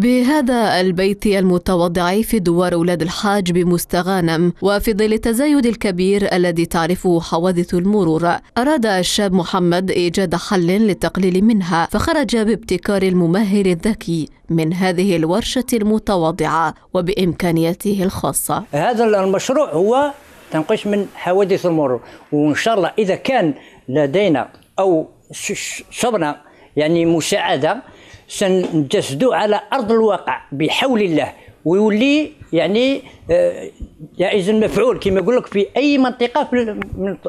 بهذا البيت المتواضع في دوار أولاد الحاج بمستغانم وفي ظل التزايد الكبير الذي تعرفه حوادث المرور أراد الشاب محمد إيجاد حل للتقليل منها فخرج بابتكار الممهل الذكي من هذه الورشة المتواضعة وبإمكانياته الخاصة هذا المشروع هو تنقش من حوادث المرور وإن شاء الله إذا كان لدينا أو شبنا يعني مساعدة سنجسدوا على ارض الواقع بحول الله ويولي يعني آه، جائز مفعول كما يقول لك في اي منطقه في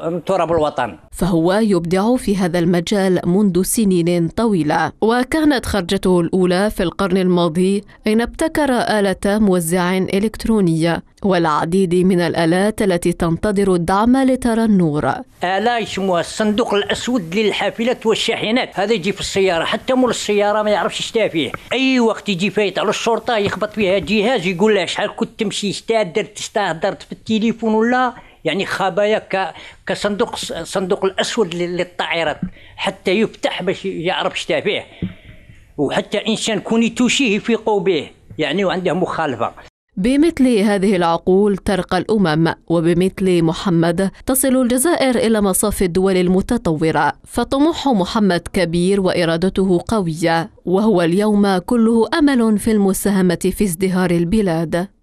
التراب الوطني فهو يبدع في هذا المجال منذ سنين طويله وكانت خرجته الاولى في القرن الماضي اين ابتكر اله موزع الكترونيه والعديد من الالات التي تنتظر الدعم لترى النور اله يسموها الصندوق الاسود للحافلات والشاحنات هذا يجي في السياره حتى مول السياره ما يعرفش اش فيه اي وقت يجي فايت على الشرطه يخبط فيها جهاز يقول لها شحال كنت تمشي شتا درت ساعه في التليفون ولا يعني خبايا كصندوق صندوق الاسود للطائرات حتى يفتح باش يعرف شتا فيه وحتى انسان كوني توشيه يفيقوا به يعني وعنده مخالفه بمثل هذه العقول ترقى الامم وبمثل محمد تصل الجزائر الى مصاف الدول المتطوره فطموح محمد كبير وارادته قويه وهو اليوم كله امل في المساهمه في ازدهار البلاد